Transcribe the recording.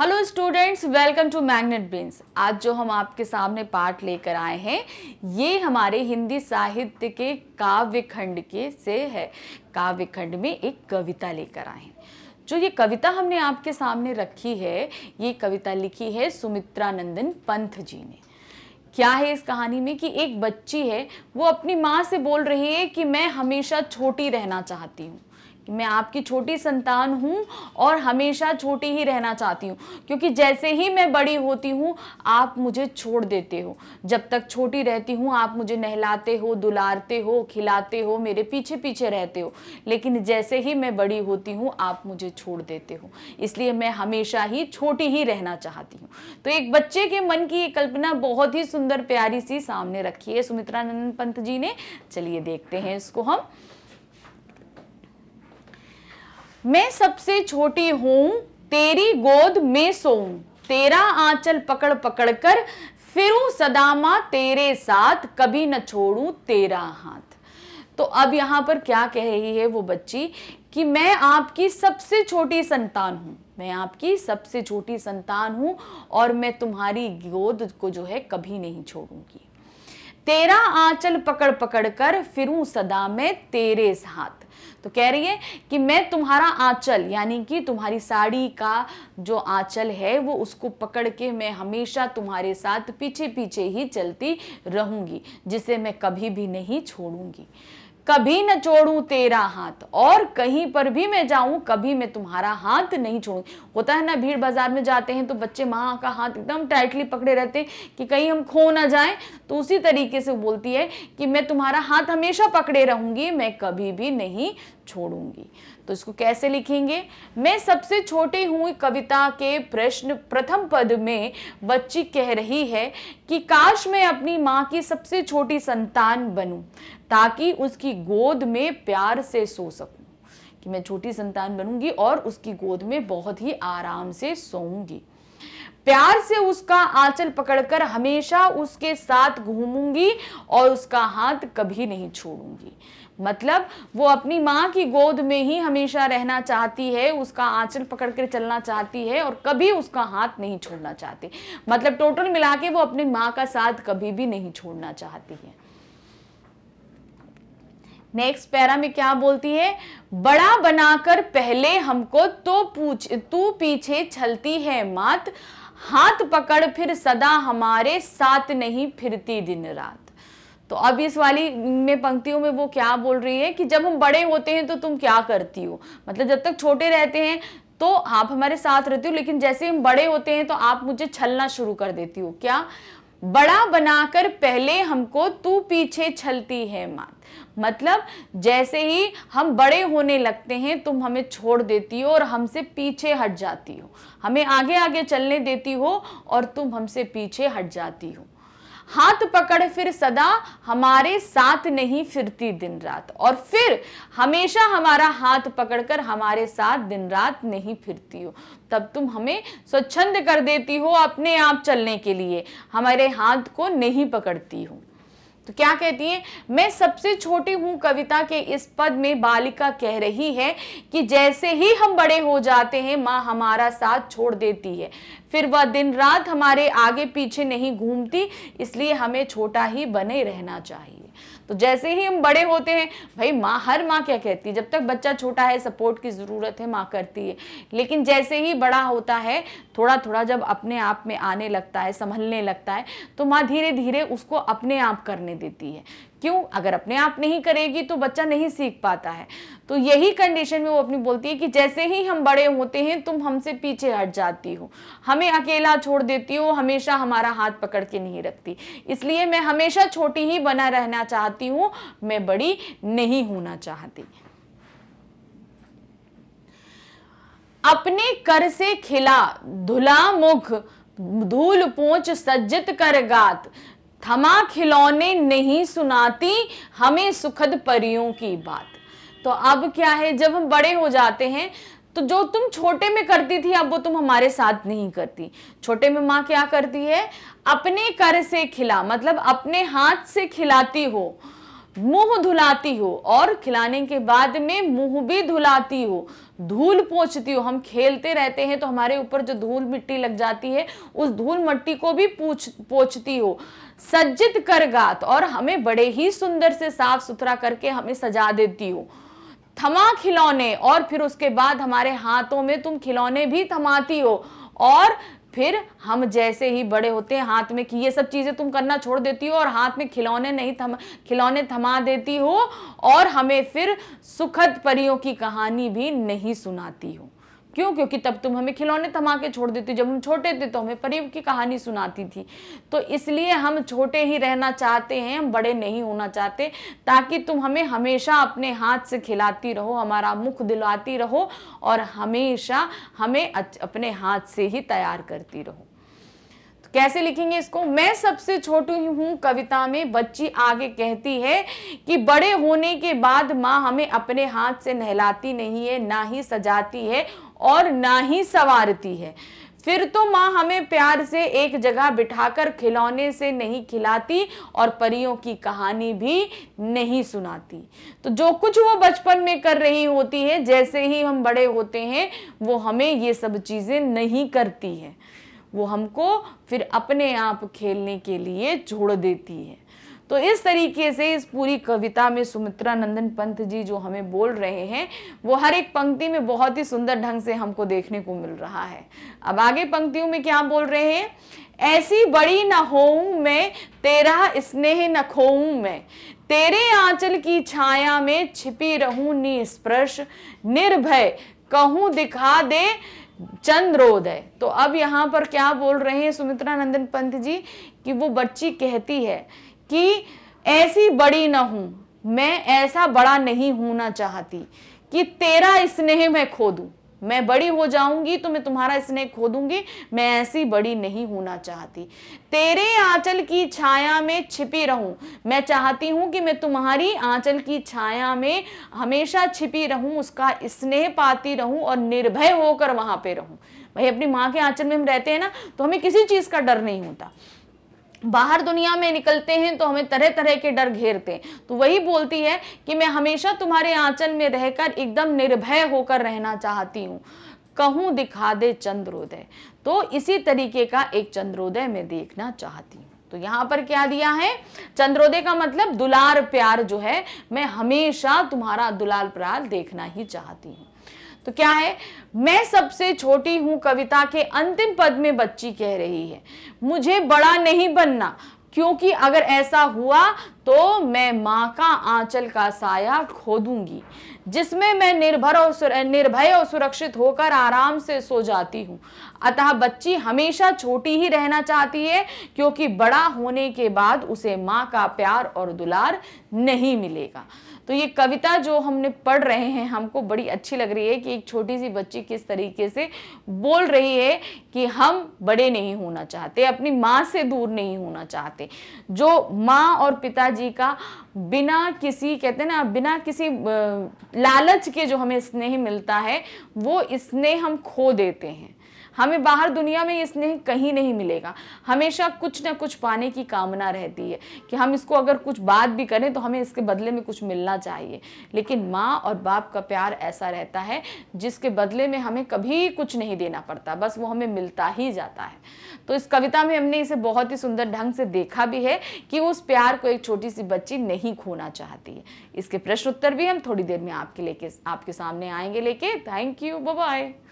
hello students welcome to Magnet Beans आज जो हम आपके सामने पाठ लेकर आए हैं ये हमारे हिंदी साहित्य के काव्य खंड के से है काव्य खंड में एक कविता लेकर आए हैं जो ये कविता हमने आपके सामने रखी है ये कविता लिखी है नंदन पंथ जी ने क्या है इस कहानी में कि एक बच्ची है वो अपनी माँ से बोल रही है कि मैं हमेशा छोटी रहना चाहती हूँ मैं आपकी छोटी संतान हूँ और हमेशा छोटी ही रहना चाहती हूँ क्योंकि जैसे ही मैं बड़ी होती हूँ आप मुझे छोड़ देते हो जब तक छोटी रहती हूँ आप मुझे नहलाते हो दुलारते हो खिलाते हो मेरे पीछे पीछे रहते हो लेकिन जैसे ही मैं बड़ी होती हूँ आप मुझे छोड़ देते हो इसलिए मैं हमेशा ही छोटी ही रहना चाहती हूँ तो एक बच्चे के मन की ये कल्पना बहुत ही सुंदर प्यारी सी सामने रखी है सुमित्रा पंत जी ने चलिए देखते हैं इसको हम मैं सबसे छोटी हूँ तेरी गोद में सोऊं तेरा आंचल पकड़ पकड़ कर फिरूं सदामा तेरे साथ कभी न छोड़ूं तेरा हाथ तो अब यहाँ पर क्या कह रही है वो बच्ची कि मैं आपकी सबसे छोटी संतान हूँ मैं आपकी सबसे छोटी संतान हूँ और मैं तुम्हारी गोद को जो है कभी नहीं छोड़ूंगी तेरा आंचल पकड़ पकड़ कर फिर सदा मैं तेरे साथ तो कह रही है कि मैं तुम्हारा आंचल यानी कि तुम्हारी साड़ी का जो आंचल है वो उसको पकड़ के मैं हमेशा तुम्हारे साथ पीछे पीछे ही चलती रहूँगी जिसे मैं कभी भी नहीं छोड़ूंगी कभी न छोड़ू तेरा हाथ और कहीं पर भी मैं जाऊं कभी मैं तुम्हारा हाथ नहीं छोड़ू होता है ना भीड़ बाजार में जाते हैं तो बच्चे माँ का हाथ एकदम टाइटली पकड़े रहते हैं कि कहीं हम खो ना जाए तो उसी तरीके से बोलती है कि मैं तुम्हारा हाथ हमेशा पकड़े रहूंगी मैं कभी भी नहीं छोड़ूंगी तो इसको कैसे लिखेंगे मैं सबसे छोटी हूँ कविता के प्रश्न प्रथम पद में बच्ची कह रही है कि काश मैं अपनी माँ की सबसे छोटी संतान बनूं ताकि उसकी गोद में प्यार से सो सकूं कि मैं छोटी संतान बनूंगी और उसकी गोद में बहुत ही आराम से सोऊंगी प्यार से उसका आंचल पकड़कर हमेशा उसके साथ घूमूंगी और उसका हाथ कभी नहीं छोड़ूंगी मतलब वो अपनी माँ की गोद में ही हमेशा रहना चाहती है उसका आंचल पकड़ कर चलना चाहती है और कभी उसका हाथ नहीं छोड़ना चाहती मतलब टोटल मिला के वो अपनी माँ का साथ कभी भी नहीं छोड़ना चाहती है नेक्स्ट पैरा में क्या बोलती है बड़ा बनाकर पहले हमको तो पूछ तू पीछे छलती है मात हाथ पकड़ फिर सदा हमारे साथ नहीं फिरती दिन रात तो अब इस वाली में पंक्तियों में वो क्या बोल रही है कि जब हम बड़े होते हैं तो तुम क्या करती हो मतलब जब तक छोटे रहते हैं तो आप हमारे साथ रहती हो लेकिन जैसे हम बड़े होते हैं तो आप मुझे छलना शुरू कर देती हो क्या बड़ा बनाकर पहले हमको तू पीछे छलती है मात मतलब जैसे ही हम बड़े होने लगते हैं तुम हमें छोड़ देती हो और हमसे पीछे हट जाती हो हमें आगे आगे चलने देती हो और तुम हमसे पीछे हट जाती हो हाथ पकड़ फिर सदा हमारे साथ नहीं फिरती दिन रात और फिर हमेशा हमारा हाथ पकड़कर हमारे साथ दिन रात नहीं फिरती हो तब तुम हमें स्वच्छंद कर देती हो अपने आप चलने के लिए हमारे हाथ को नहीं पकड़ती हो तो क्या कहती हैं मैं सबसे छोटी हूँ कविता के इस पद में बालिका कह रही है कि जैसे ही हम बड़े हो जाते हैं माँ हमारा साथ छोड़ देती है फिर वह दिन रात हमारे आगे पीछे नहीं घूमती इसलिए हमें छोटा ही बने रहना चाहिए तो जैसे ही हम बड़े होते हैं भाई माँ हर माँ क्या कहती है जब तक बच्चा छोटा है सपोर्ट की ज़रूरत है माँ करती है लेकिन जैसे ही बड़ा होता है थोड़ा थोड़ा जब अपने आप में आने लगता है संभलने लगता है तो माँ धीरे धीरे उसको अपने आप करने देती है क्यों अगर अपने आप नहीं करेगी तो बच्चा नहीं सीख पाता है तो यही कंडीशन में वो अपनी बोलती है कि जैसे ही हम बड़े होते हैं तुम हमसे पीछे हट जाती हो हमें अकेला छोड़ देती हो हमेशा हमारा हाथ पकड़ के नहीं रखती इसलिए मैं हमेशा छोटी ही बना रहना चाहती हूँ मैं बड़ी नहीं होना चाहती अपने कर से खिला धुला मुख धूल पोच सज्जित कर गात थमा खिलौने नहीं सुनाती हमें सुखद परियों की बात तो अब क्या है जब हम बड़े हो जाते हैं तो जो तुम छोटे में करती थी अब वो तुम हमारे साथ नहीं करती छोटे में माँ क्या करती है अपने कर से खिला मतलब अपने हाथ से खिलाती हो मुंह धुलाती हो और खिलाने के बाद में मुंह भी धुलाती हो धूल पोछती हो हम खेलते रहते हैं तो हमारे ऊपर जो धूल मिट्टी लग जाती है उस धूल मिट्टी को भी पूछ पोछती हो सज्जित कर गात और हमें बड़े ही सुंदर से साफ सुथरा करके हमें सजा देती हो थमा खिलौने और फिर उसके बाद हमारे हाथों में तुम खिलौने भी थमाती हो और फिर हम जैसे ही बड़े होते हैं हाथ में कि ये सब चीज़ें तुम करना छोड़ देती हो और हाथ में खिलौने नहीं थम खिलौने थमा देती हो और हमें फिर सुखद परियों की कहानी भी नहीं सुनाती हो क्यों क्योंकि तब तुम हमें खिलौने थमा छोड़ देती जब हम छोटे थे तो हमें परी की कहानी सुनाती थी तो इसलिए हम छोटे ही रहना चाहते हैं हम बड़े नहीं होना चाहते ताकि तुम हमें हमेशा अपने हाथ से खिलाती रहो हमारा मुख दिलवाती रहो और हमेशा हमें अपने हाथ से ही तैयार करती रहो तो कैसे लिखेंगे इसको मैं सबसे छोटी हूँ कविता में बच्ची आगे कहती है कि बड़े होने के बाद माँ हमें अपने हाथ से नहलाती नहीं है ना ही सजाती है और ना ही संवारती है फिर तो माँ हमें प्यार से एक जगह बिठाकर खिलौने से नहीं खिलाती और परियों की कहानी भी नहीं सुनाती तो जो कुछ वो बचपन में कर रही होती है जैसे ही हम बड़े होते हैं वो हमें ये सब चीज़ें नहीं करती है वो हमको फिर अपने आप खेलने के लिए छोड़ देती है तो इस तरीके से इस पूरी कविता में सुमित्रा नंदन पंत जी जो हमें बोल रहे हैं वो हर एक पंक्ति में बहुत ही सुंदर ढंग से हमको देखने को मिल रहा है अब आगे पंक्तियों में क्या बोल रहे हैं ऐसी बड़ी न हो मैं तेरा स्नेह न खो मैं तेरे आंचल की छाया में छिपी रहू निस्पर्श निर्भय कहूं दिखा दे चंद्रोदय तो अब यहाँ पर क्या बोल रहे हैं सुमित्रा नंदन पंत जी कि वो बच्ची कहती है कि ऐसी बड़ी ना हूं मैं ऐसा बड़ा नहीं होना चाहती कि तेरा स्नेह मैं खो दूं मैं बड़ी हो जाऊंगी तो मैं तुम्हारा स्नेह खो दूंगी मैं ऐसी बड़ी नहीं होना चाहती तेरे आंचल की छाया में छिपी रहूं मैं चाहती हूं कि मैं तुम्हारी आंचल की छाया में हमेशा छिपी रहूं उसका स्नेह पाती रहूं और निर्भय होकर वहां पे रहूं भाई अपनी माँ के आंचल में हम रहते हैं ना तो हमें किसी चीज़ का डर नहीं होता बाहर दुनिया में निकलते हैं तो हमें तरह तरह के डर घेरते हैं तो वही बोलती है कि मैं हमेशा तुम्हारे आंचल में रहकर एकदम निर्भय होकर रहना चाहती हूँ कहूँ दिखा दे चंद्रोदय तो इसी तरीके का एक चंद्रोदय मैं देखना चाहती हूँ तो यहाँ पर क्या दिया है चंद्रोदय का मतलब दुलार प्यार जो है मैं हमेशा तुम्हारा दुलार प्यार देखना ही चाहती हूँ तो क्या है मैं सबसे छोटी हूं कविता के अंतिम पद में बच्ची कह रही है मुझे बड़ा नहीं बनना क्योंकि अगर ऐसा हुआ तो मैं माँ का आंचल का साया खो दूंगी जिसमें मैं निर्भर और निर्भय और सुरक्षित होकर आराम से सो जाती हूँ अतः बच्ची हमेशा छोटी ही रहना चाहती है क्योंकि बड़ा होने के बाद उसे माँ का प्यार और दुलार नहीं मिलेगा तो ये कविता जो हमने पढ़ रहे हैं हमको बड़ी अच्छी लग रही है कि एक छोटी सी बच्ची किस तरीके से बोल रही है कि हम बड़े नहीं होना चाहते अपनी माँ से दूर नहीं होना चाहते जो माँ और पिता जी का बिना किसी कहते हैं ना बिना किसी लालच के जो हमें स्नेह मिलता है वो स्नेह हम खो देते हैं हमें बाहर दुनिया में ये स्नेह कहीं नहीं मिलेगा हमेशा कुछ ना कुछ पाने की कामना रहती है कि हम इसको अगर कुछ बात भी करें तो हमें इसके बदले में कुछ मिलना चाहिए लेकिन माँ और बाप का प्यार ऐसा रहता है जिसके बदले में हमें कभी कुछ नहीं देना पड़ता बस वो हमें मिलता ही जाता है तो इस कविता में हमने इसे बहुत ही सुंदर ढंग से देखा भी है कि उस प्यार को एक छोटी छोटी सी बच्ची नहीं खोना चाहती है इसके उत्तर भी हम थोड़ी देर में आपके लेके आपके सामने आएंगे लेके थैंक यू बाय